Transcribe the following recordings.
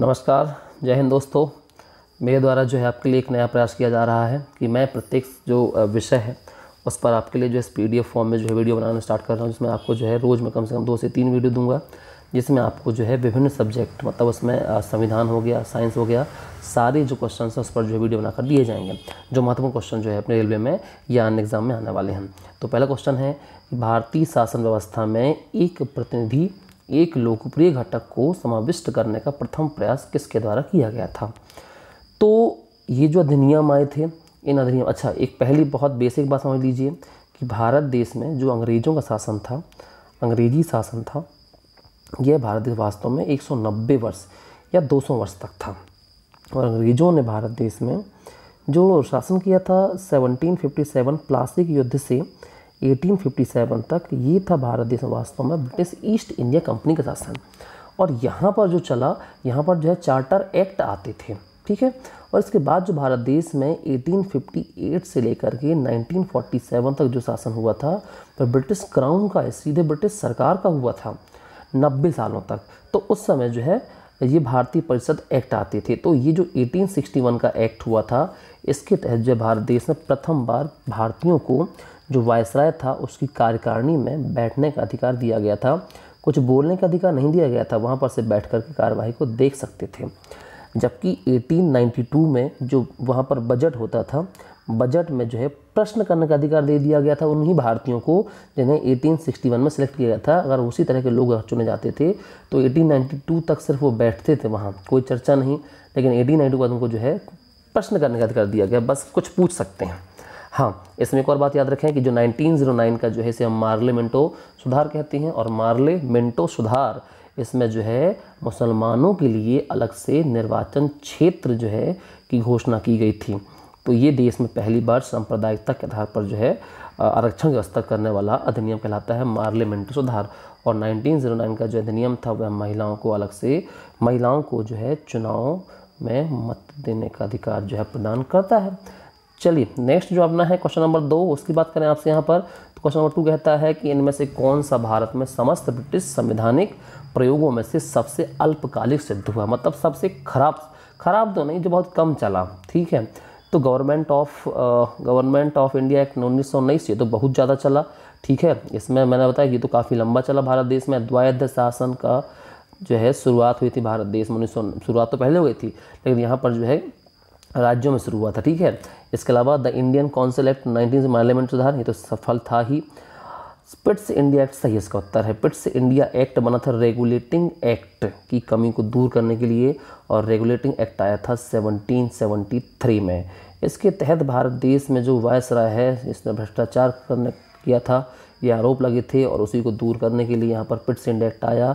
नमस्कार जय हिंद दोस्तों मेरे द्वारा जो है आपके लिए एक नया प्रयास किया जा रहा है कि मैं प्रत्येक जो विषय है उस पर आपके लिए जो है पी फॉर्म में जो है वीडियो बनाना स्टार्ट कर रहा हूँ जिसमें आपको जो है रोज़ में कम से कम दो से तीन वीडियो दूंगा जिसमें आपको जो है विभिन्न सब्जेक्ट मतलब उसमें संविधान हो गया साइंस हो गया सारे जो क्वेश्चन हैं उस पर जो है वीडियो बनाकर दिए जाएंगे जो महत्वपूर्ण क्वेश्चन जो है अपने रेलवे में या अन्य एग्जाम में आने वाले हैं तो पहला क्वेश्चन है भारतीय शासन व्यवस्था में एक प्रतिनिधि एक लोकप्रिय घटक को समाविष्ट करने का प्रथम प्रयास किसके द्वारा किया गया था तो ये जो अधिनियम आए थे इन अधिनियम अच्छा एक पहली बहुत बेसिक बात समझ लीजिए कि भारत देश में जो अंग्रेज़ों का शासन था अंग्रेजी शासन था यह भारत देश वास्तव में 190 वर्ष या 200 वर्ष तक था और अंग्रेज़ों ने भारत देश में जो शासन किया था 1757 प्लासिक युद्ध से 1857 तक ये था भारत देश वास्तव में ब्रिटिश ईस्ट इंडिया कंपनी का शासन और यहाँ पर जो चला यहाँ पर जो है चार्टर एक्ट आते थे ठीक है और इसके बाद जो भारत देश में 1858 से लेकर के 1947 तक जो शासन हुआ था वह ब्रिटिश क्राउन का सीधे ब्रिटिश सरकार का हुआ था 90 सालों तक तो उस समय जो है ये भारतीय परिषद एक्ट आते थे तो ये जो 1861 का एक्ट हुआ था इसके तहत जो भारत देश में प्रथम बार भारतीयों को जो वायसराय था उसकी कार्यकारिणी में बैठने का अधिकार दिया गया था कुछ बोलने का अधिकार नहीं दिया गया था वहाँ पर से बैठ कर के कार्यवाही को देख सकते थे जबकि 1892 में जो वहाँ पर बजट होता था बजट में जो है प्रश्न करने का अधिकार दे दिया गया था उन्हीं भारतीयों को जिन्हें 1861 में सेलेक्ट किया गया था अगर उसी तरह के लोग चुने जाते थे तो 1892 तक सिर्फ वो बैठते थे वहाँ कोई चर्चा नहीं लेकिन 1892 के बाद उनको जो है प्रश्न करने का अधिकार दिया गया बस कुछ पूछ सकते हैं हाँ इसमें एक और बात याद रखें कि जो 1909 का जो है इसे हम मार्ले मिंटो सुधार कहते हैं और मार्ले मिंटो सुधार इसमें जो है मुसलमानों के लिए अलग से निर्वाचन क्षेत्र जो है की घोषणा की गई थी तो ये देश में पहली बार सांप्रदायिकता के आधार पर जो है आरक्षण व्यवस्था करने वाला अधिनियम कहलाता है मिंटो सुधार और 1909 का जो अधिनियम था वह महिलाओं को अलग से महिलाओं को जो है चुनाव में मत देने का अधिकार जो है प्रदान करता है चलिए नेक्स्ट जो अपना है क्वेश्चन नंबर दो उसकी बात करें आपसे यहाँ पर तो क्वेश्चन नंबर टू कहता है कि इनमें से कौन सा भारत में समस्त ब्रिटिश संवैधानिक प्रयोगों में से सबसे अल्पकालिक सिद्ध हुआ मतलब सबसे खराब खराब तो नहीं जो बहुत कम चला ठीक है तो government of government of India act उन्नीस सौ उन्नीस ये तो बहुत ज़्यादा चला ठीक है इसमें मैंने बताया ये तो काफ़ी लंबा चला भारत देश में द्वैध शासन का जो है शुरुआत हुई थी भारत देश में उन्नीस शुरुआत तो पहले हुई थी लेकिन यहाँ पर जो है राज्यों में शुरू हुआ था ठीक है इसके अलावा the Indian council act nineteen से मार्लियामेंट सुधार ये तो सफल था ही पिट्स इंडिया एक्ट सही इसका उत्तर है पिट्स इंडिया एक्ट बना था रेगुलेटिंग एक्ट की कमी को दूर करने के लिए और रेगुलेटिंग एक्ट आया था 1773 में इसके तहत भारत देश में जो राय है इसने भ्रष्टाचार करने किया था ये आरोप लगे थे और उसी को दूर करने के लिए यहाँ पर पिट्स इंडिया एक्ट आया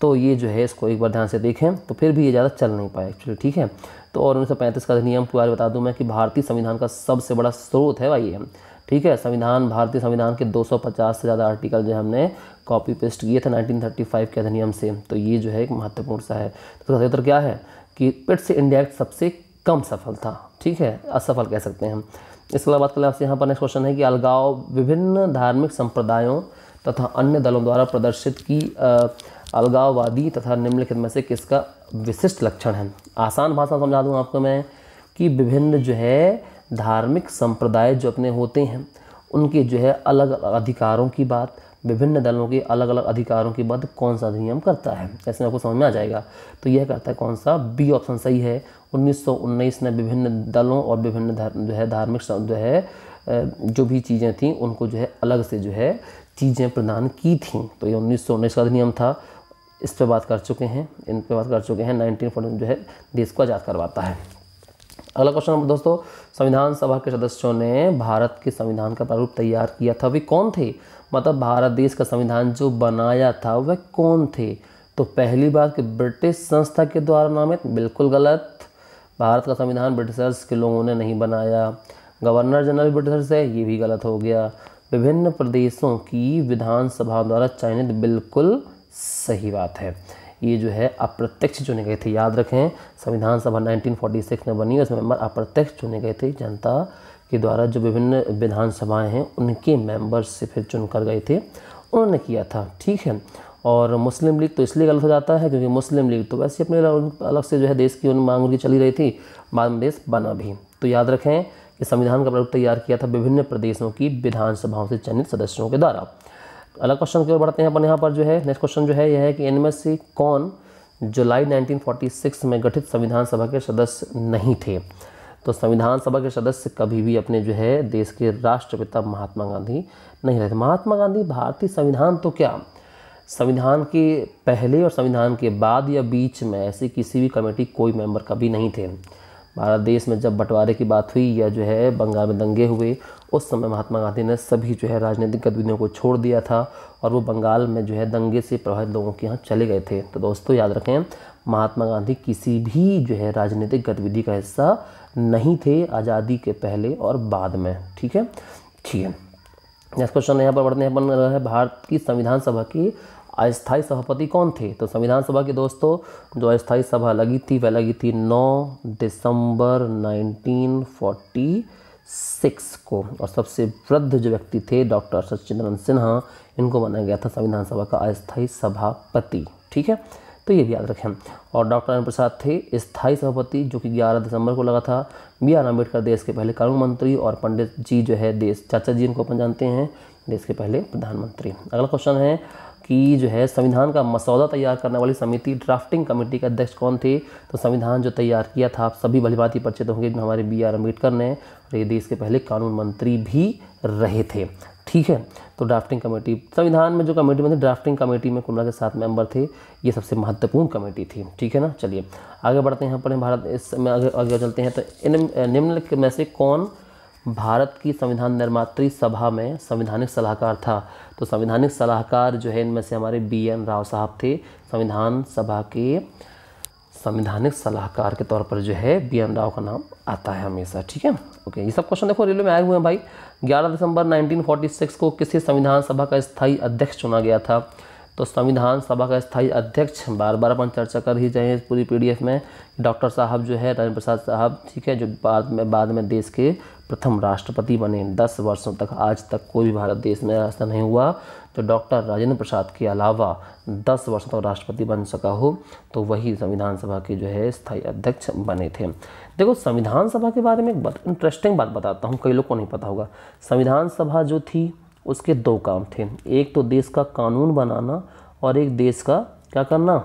तो ये जो है इसको एक बार ध्यान से देखें तो फिर भी ये ज़्यादा चल नहीं पाया एक्चुअली ठीक है तो और उन्नीस सौ पैंतीस का अधिनियम बारे में बता दूं मैं कि भारतीय संविधान का सबसे बड़ा स्रोत है भाई ये ठीक है संविधान भारतीय संविधान के 250 से ज़्यादा आर्टिकल जो हमने कॉपी पेस्ट किए थे 1935 के अधिनियम से तो ये जो है एक महत्वपूर्ण सा है तो उत्तर क्या है कि पिट्स इंडिया एक्ट सबसे कम सफल था ठीक है असफल कह सकते हैं इसके अलावा बात करें आपसे यहाँ पर नेक्स्ट क्वेश्चन है कि अलगाव विभिन्न धार्मिक संप्रदायों तथा अन्य दलों द्वारा प्रदर्शित की अलगाववादी तथा निम्नलिखित में से किसका विशिष्ट लक्षण है आसान भाषा समझा दूँ आपको मैं कि विभिन्न जो है धार्मिक संप्रदाय जो अपने होते हैं उनके जो है अलग अलग अधिकारों की बात विभिन्न दलों के अलग अलग अधिकारों की बात कौन सा अधिनियम करता है ऐसे में आपको समझ में आ जाएगा तो यह करता है कौन सा बी ऑप्शन सही है 1919 ने विभिन्न दलों और विभिन्न जो है धार्मिक जो है जो भी चीज़ें थीं उनको जो है अलग से जो है चीज़ें प्रदान की थी तो ये उन्नीस का अधिनियम था इस पर बात कर चुके हैं इन पर बात कर चुके हैं नाइनटीन फोर्टी जो है देश को आज़ाद करवाता है अगला क्वेश्चन नंबर दोस्तों संविधान सभा के सदस्यों ने भारत के संविधान का प्रारूप तैयार किया था वे कौन थे मतलब भारत देश का संविधान जो बनाया था वह कौन थे तो पहली बात कि ब्रिटिश संस्था के द्वारा नामित बिल्कुल गलत भारत का संविधान ब्रिटिशर्स के लोगों ने नहीं बनाया गवर्नर जनरल ब्रिटिशर्स है ये भी गलत हो गया विभिन्न प्रदेशों की विधानसभा द्वारा चयनित बिल्कुल सही बात है ये जो है अप्रत्यक्ष चुने गए थे याद रखें संविधान सभा 1946 में बनी उसमें मेंबर अप्रत्यक्ष चुने गए थे जनता के द्वारा जो विभिन्न विधानसभाएं हैं उनके मेंबर्स से फिर चुन कर गए थे उन्होंने किया था ठीक है और मुस्लिम लीग तो इसलिए गलत हो जाता है क्योंकि मुस्लिम लीग तो वैसे अपने अलग से जो है देश की उन मांग उनकी चली रही थी बाद में देश बना भी तो याद रखें कि संविधान का प्रयोग तैयार किया था विभिन्न प्रदेशों की विधानसभाओं से चयनित सदस्यों के द्वारा अलग क्वेश्चन की ओर बढ़ते हैं अपन यहाँ पर जो है नेक्स्ट क्वेश्चन जो है यह है कि इनमें से कौन जुलाई 1946 में गठित संविधान सभा के सदस्य नहीं थे तो संविधान सभा के सदस्य कभी भी अपने जो है देश के राष्ट्रपिता महात्मा गांधी नहीं रहे महात्मा गांधी भारतीय संविधान तो क्या संविधान के पहले और संविधान के बाद या बीच में ऐसी किसी भी कमेटी कोई मेंबर कभी नहीं थे भारत देश में जब बंटवारे की बात हुई या जो है बंगाल में दंगे हुए उस समय महात्मा गांधी ने सभी जो है राजनीतिक गतिविधियों को छोड़ दिया था और वो बंगाल में जो है दंगे से प्रभावित लोगों के यहाँ चले गए थे तो दोस्तों याद रखें महात्मा गांधी किसी भी जो है राजनीतिक गतिविधि का हिस्सा नहीं थे आज़ादी के पहले और बाद में ठीक है ठीक है नेक्स्ट क्वेश्चन यहाँ पर बढ़ते हैं अपन रहा है भारत की संविधान सभा की अस्थायी सभापति कौन थे तो संविधान सभा के दोस्तों जो अस्थायी सभा लगी थी वह लगी थी 9 दिसंबर 1940 सिक्स को और सबसे वृद्ध जो व्यक्ति थे डॉक्टर सचिंद्रन सिन्हा इनको माना गया था संविधान सभा का अस्थायी सभापति ठीक है तो ये भी याद रखें और डॉक्टर नारायण प्रसाद थे स्थायी सभापति जो कि 11 दिसंबर को लगा था बी आर अम्बेडकर देश के पहले कानून मंत्री और पंडित जी जो है देश चाचा जी इनको अपन जानते हैं देश के पहले प्रधानमंत्री अगला क्वेश्चन है कि जो है संविधान का मसौदा तैयार करने वाली समिति ड्राफ्टिंग कमेटी के अध्यक्ष कौन थे तो संविधान जो तैयार किया था आप सभी भलीभांति परिचित होंगे हमारे बी आर अम्बेडकर ने और ये देश के पहले कानून मंत्री भी रहे थे ठीक है तो ड्राफ्टिंग कमेटी संविधान में जो कमेटी बनी थी ड्राफ्टिंग कमेटी में कुंडला के साथ मेंबर थे ये सबसे महत्वपूर्ण कमेटी थी ठीक है ना चलिए आगे बढ़ते हैं अपने भारत इस में आगे आगे चलते हैं तो इन निम्न में से कौन भारत की संविधान निर्मात्री सभा में संविधानिक सलाहकार था तो संविधानिक सलाहकार जो है इनमें से हमारे बी एन राव साहब थे संविधान सभा के संविधानिक सलाहकार के तौर पर जो है बी एन राव का नाम आता है हमेशा ठीक है ओके ये सब क्वेश्चन देखो रेलवे में आए हुए हैं भाई 11 दिसंबर 1946 को किसी संविधान सभा का स्थायी अध्यक्ष चुना गया था तो संविधान सभा का स्थायी अध्यक्ष बार बार अपन चर्चा कर ही जाए पूरी पीडीएफ में डॉक्टर साहब जो है राजेंद्र प्रसाद साहब ठीक है जो बाद में बाद में देश के प्रथम राष्ट्रपति बने दस वर्षों तक आज तक कोई भी भारत देश में ऐसा नहीं हुआ जो तो डॉक्टर राजेंद्र प्रसाद के अलावा दस वर्षों तक राष्ट्रपति बन सका हो तो वही संविधान सभा के जो है स्थायी अध्यक्ष बने थे देखो संविधान सभा के बारे में एक इंटरेस्टिंग बात बताता हूँ कई लोग को नहीं पता होगा संविधान सभा जो थी उसके दो काम थे एक तो देश का कानून बनाना और एक देश का क्या करना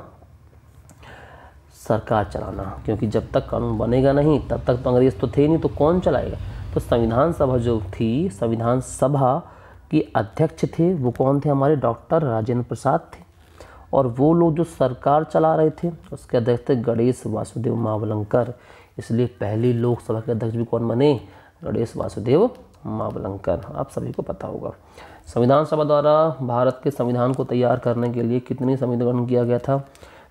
सरकार चलाना क्योंकि जब तक कानून बनेगा नहीं तब तक तो अंग्रेज़ तो थे नहीं तो कौन चलाएगा तो संविधान सभा जो थी संविधान सभा के अध्यक्ष थे वो कौन थे हमारे डॉक्टर राजेंद्र प्रसाद थे और वो लोग जो सरकार चला रहे थे उसके अध्यक्ष थे गणेश वासुदेव मावलंकर इसलिए पहली लोकसभा के अध्यक्ष भी कौन बने गणेश वासुदेव मावलंकर आप सभी को पता होगा संविधान सभा द्वारा भारत के संविधान को तैयार करने के लिए कितनी समिति गठन किया गया था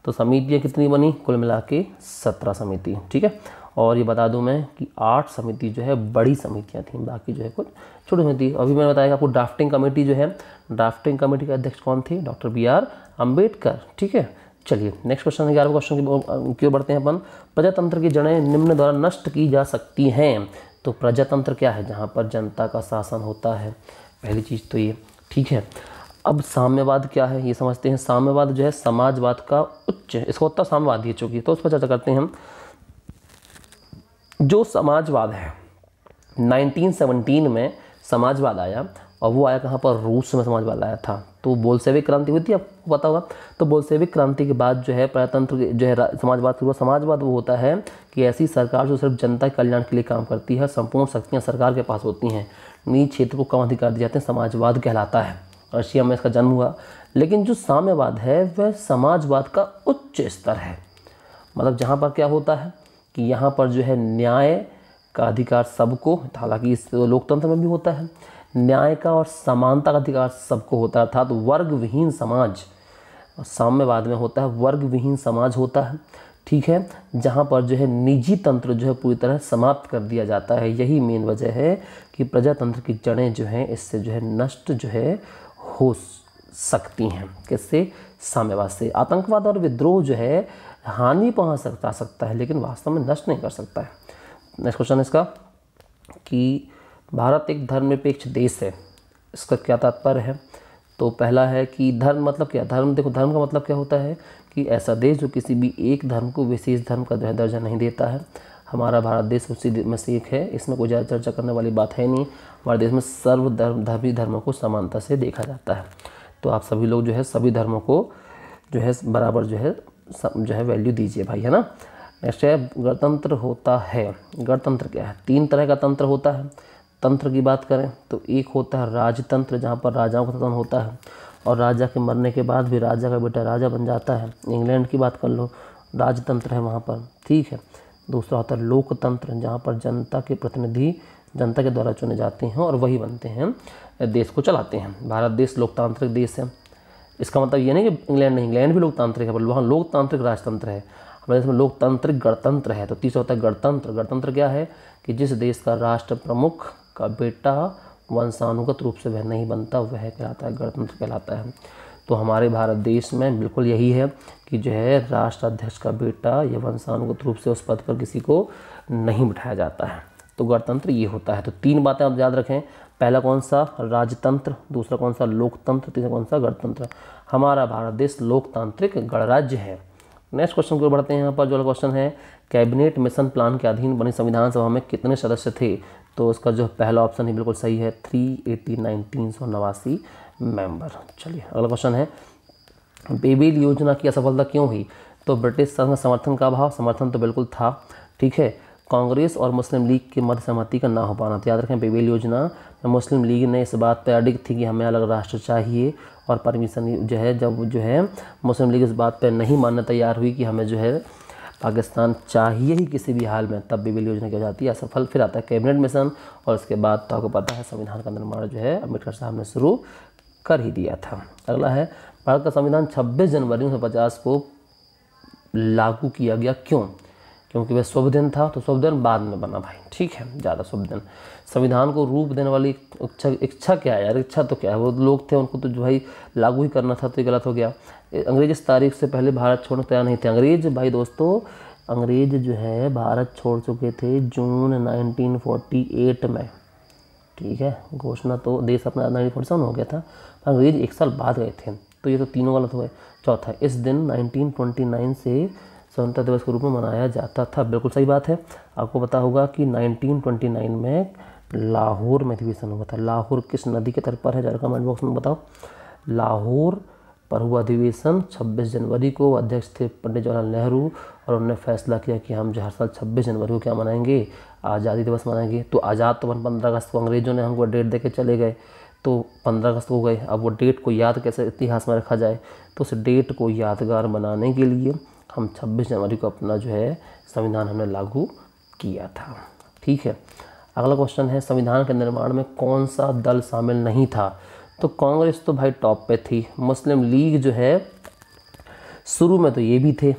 तो समितियाँ कितनी बनी कुल मिला के सत्रह समिति ठीक है और ये बता दूं मैं कि आठ समिति जो है बड़ी समितियाँ थी बाकी जो है कुछ छोटी समिति अभी मैंने बताया आपको ड्राफ्टिंग कमेटी जो है ड्राफ्टिंग कमेटी के अध्यक्ष कौन थे डॉक्टर बी आर अम्बेडकर ठीक है चलिए नेक्स्ट क्वेश्चन है ग्यारह क्वेश्चन की ओर बढ़ते हैं अपन प्रजातंत्र की जड़ें निम्न द्वारा नष्ट की जा सकती हैं तो प्रजातंत्र क्या है जहाँ पर जनता का शासन होता है पहली चीज़ तो ये ठीक है अब साम्यवाद क्या है ये समझते हैं साम्यवाद जो है समाजवाद का उच्च इसका उत्तर साम्यवाद ही चुकी है तो उस पर चर्चा करते हैं हम जो समाजवाद है 1917 में समाजवाद आया और वो आया कहाँ पर रूस में समाजवाद आया था तो बोलसेविक क्रांति हुई थी आपको पता होगा तो बोलसेविक क्रांति के बाद जो है प्रजातंत्र जो है समाजवाद शुरू हुआ समाजवाद वो होता है कि ऐसी सरकार जो सिर्फ जनता के कल्याण के लिए काम करती है संपूर्ण शक्तियाँ सरकार के पास होती हैं निजी क्षेत्र को कम अधिकार दिए जाते हैं समाजवाद कहलाता है रशिया में इसका जन्म हुआ लेकिन जो साम्यवाद है वह समाजवाद का उच्च स्तर है मतलब जहाँ पर क्या होता है कि यहाँ पर जो है न्याय का अधिकार सबको हालांकि इस लोकतंत्र में भी होता है न्याय का और समानता का अधिकार सबको होता है अर्थात वर्ग विहीन समाज साम्यवाद में होता है वर्ग विहीन समाज होता है ठीक है जहाँ पर जो है निजी तंत्र जो है पूरी तरह समाप्त कर दिया जाता है यही मेन वजह है कि प्रजातंत्र की जड़ें जो हैं इससे जो है नष्ट जो है हो सकती हैं किससे साम्यवाद से आतंकवाद और विद्रोह जो है हानि पहुँच सकता है लेकिन वास्तव में नष्ट नहीं कर सकता है नेक्स्ट क्वेश्चन इसका कि भारत एक धर्मनिरपेक्ष देश है इसका क्या तात्पर्य है तो पहला है कि धर्म मतलब क्या धर्म देखो धर्म का मतलब क्या होता है कि ऐसा देश जो किसी भी एक धर्म को विशेष धर्म का जो है दर्जा नहीं देता है हमारा भारत देश उसी में से एक है इसमें कोई ज़्यादा चर्चा करने वाली बात है नहीं हमारे देश में सर्व धर्म धर्मी धर्मों को समानता से देखा जाता है तो आप सभी लोग जो है सभी धर्मों को जो है बराबर जो है जो है वैल्यू दीजिए भाई है ना नेक्स्ट है गणतंत्र होता है गणतंत्र क्या है तीन तरह का तंत्र होता है तंत्र की बात करें तो एक होता है राजतंत्र जहाँ पर राजाओं का तंत्र होता है और राजा के मरने के बाद भी राजा का बेटा राजा बन जाता है इंग्लैंड की बात कर लो राजतंत्र है वहाँ पर ठीक है दूसरा होता है लोकतंत्र जहाँ पर जनता के प्रतिनिधि जनता के द्वारा चुने जाते हैं और वही बनते हैं देश को चलाते हैं भारत देश लोकतांत्रिक देश है इसका मतलब ये नहीं कि इंग्लैंड नहीं इंग्लैंड भी लोकतांत्रिक है बल वहाँ लोकतांत्रिक राजतंत्र है हमारे देश में लोकतांत्रिक गणतंत्र है तो तीसरा होता है गणतंत्र गणतंत्र क्या है कि जिस देश का राष्ट्र प्रमुख का बेटा वंशानुगत रूप से वह नहीं बनता वह कहलाता है गणतंत्र कहलाता है तो हमारे भारत देश में बिल्कुल यही है कि जो है राष्ट्राध्यक्ष का बेटा या वंशानुगत रूप से उस पद पर किसी को नहीं बिठाया जाता है तो गणतंत्र ये होता है तो तीन बातें आप याद रखें पहला कौन सा राजतंत्र दूसरा कौन सा लोकतंत्र तीसरा कौन सा गणतंत्र हमारा भारत देश लोकतांत्रिक गणराज्य है नेक्स्ट क्वेश्चन की ओर बढ़ते हैं यहाँ पर जो क्वेश्चन है कैबिनेट मिशन प्लान के अधीन बनी संविधान सभा में कितने सदस्य थे तो उसका जो पहला ऑप्शन है बिल्कुल सही है थ्री एटी नाइन तीन सौ नवासी मेंबर चलिए अगला क्वेश्चन है बेबील योजना की असफलता क्यों हुई तो ब्रिटिश संघ समर्थन का अभाव समर्थन तो बिल्कुल था ठीक है कांग्रेस और मुस्लिम लीग के मध्य सहमति का ना हो पाना तो याद रखें बेबेल योजना में मुस्लिम लीग ने इस बात पर अडिग थी कि हमें अलग राष्ट्र चाहिए और परमिशन जो है जब जो है मुस्लिम लीग इस बात पर नहीं मानना तैयार हुई कि हमें जो है पाकिस्तान चाहिए ही किसी भी हाल में तब बेबेल योजना की हो जाती है असफल फिर आता है कैबिनेट मिशन और उसके बाद तो आपको पता है संविधान का निर्माण जो है अम्बेडकर साहब ने शुरू कर ही दिया था अगला है भारत का संविधान छब्बीस जनवरी उन्नीस को लागू किया गया क्यों क्योंकि वह शुभ दिन था तो शुभ दिन बाद में बना भाई ठीक है ज़्यादा शुभ दिन संविधान को रूप देने वाली इच्छा इच्छा क्या है यार इच्छा तो क्या है वो लोग थे उनको तो जो भाई लागू ही करना था तो ये गलत हो गया अंग्रेज इस तारीख से पहले भारत छोड़ने तैयार नहीं थे अंग्रेज भाई दोस्तों अंग्रेज जो है भारत छोड़ चुके थे जून नाइनटीन में ठीक है घोषणा तो देश अपना नाइनटीन फोर्टी सेवन हो गया था अंग्रेज एक साल बाद गए थे तो ये तो तीनों गलत हुए चौथा इस दिन 1929 से स्वतंत्रता दिवस के रूप में मनाया जाता था बिल्कुल सही बात है आपको पता होगा कि 1929 में लाहौर में अधिवेशन हुआ था लाहौर किस नदी के तट पर है जरा कमेंट बॉक्स में बताओ लाहौर पर हुआ अधिवेशन 26 जनवरी को अध्यक्ष थे पंडित जवाहरलाल नेहरू और उन्होंने फैसला किया कि हम जो हर साल 26 जनवरी को क्या मनाएंगे आज़ादी दिवस मनाएंगे तो आज़ाद तो बन पंद्रह अगस्त को अंग्रेज़ों ने हमको डेट दे के चले गए तो पंद्रह अगस्त को गए अब वो डेट को याद कैसे इतिहास में रखा जाए तो उस डेट को यादगार बनाने के लिए हम 26 जनवरी को अपना जो है संविधान हमने लागू किया था ठीक है अगला क्वेश्चन है संविधान के निर्माण में कौन सा दल शामिल नहीं था तो कांग्रेस तो भाई टॉप पे थी मुस्लिम लीग जो है शुरू में तो ये भी थे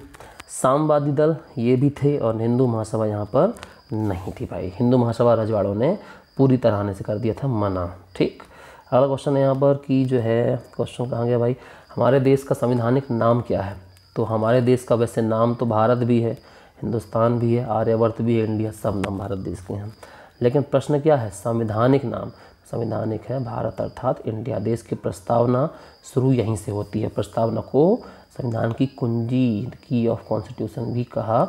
सामवादी दल ये भी थे और हिंदू महासभा यहाँ पर नहीं थी भाई हिंदू महासभा रजवाड़ों ने पूरी तरह से कर दिया था मना ठीक अगला क्वेश्चन है यहाँ पर कि जो है क्वेश्चन कहाँ गया भाई हमारे देश का संविधानिक नाम क्या है तो हमारे देश का वैसे नाम तो भारत भी है हिंदुस्तान भी है आर्यवर्त भी है इंडिया सब नाम भारत देश के हैं लेकिन प्रश्न क्या है संविधानिक नाम संविधानिक है भारत अर्थात इंडिया देश की प्रस्तावना शुरू यहीं से होती है प्रस्तावना को संविधान की कुंजी की ऑफ कॉन्स्टिट्यूशन भी कहा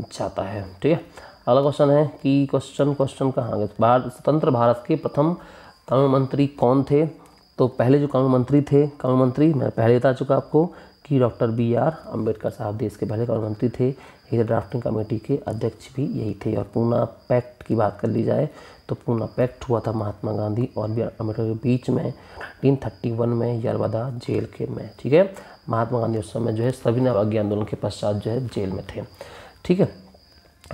जाता है ठीक है अगला क्वेश्चन है कि क्वेश्चन क्वेश्चन कहाँ गए भारत स्वतंत्र भारत के प्रथम कानून मंत्री कौन थे तो पहले जो कानून मंत्री थे कानून मंत्री मैं पहले बता चुका आपको कि डॉक्टर बी आर अम्बेडकर साहब देश के पहले मंत्री थे हियर ड्राफ्टिंग कमेटी के अध्यक्ष भी यही थे और पूना पैक्ट की बात कर ली जाए तो पूना पैक्ट हुआ था महात्मा गांधी और बी आर अम्बेडकर के बीच में नाइनटीन थर्टी वन में यरवादा जेल के में ठीक है महात्मा गांधी उस समय जो है नव अज्ञा आंदोलन के पश्चात जो है जेल में थे ठीक है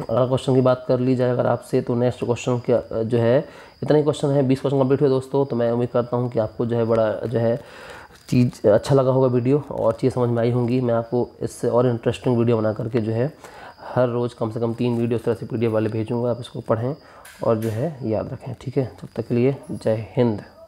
अगला क्वेश्चन की बात कर ली जाए अगर आपसे तो नेक्स्ट क्वेश्चन के जो है इतने क्वेश्चन है बीस क्वेश्चन कंप्लीट हुए दोस्तों तो मैं उम्मीद करता हूँ कि आपको जो है बड़ा जो है चीज़ अच्छा लगा होगा वीडियो और चीज़ समझ में आई होंगी मैं आपको इससे और इंटरेस्टिंग वीडियो बना करके जो है हर रोज़ कम से कम तीन वीडियो इस तरह से पी वाले भेजूँगा आप इसको पढ़ें और जो है याद रखें ठीक है तब तक के लिए जय हिंद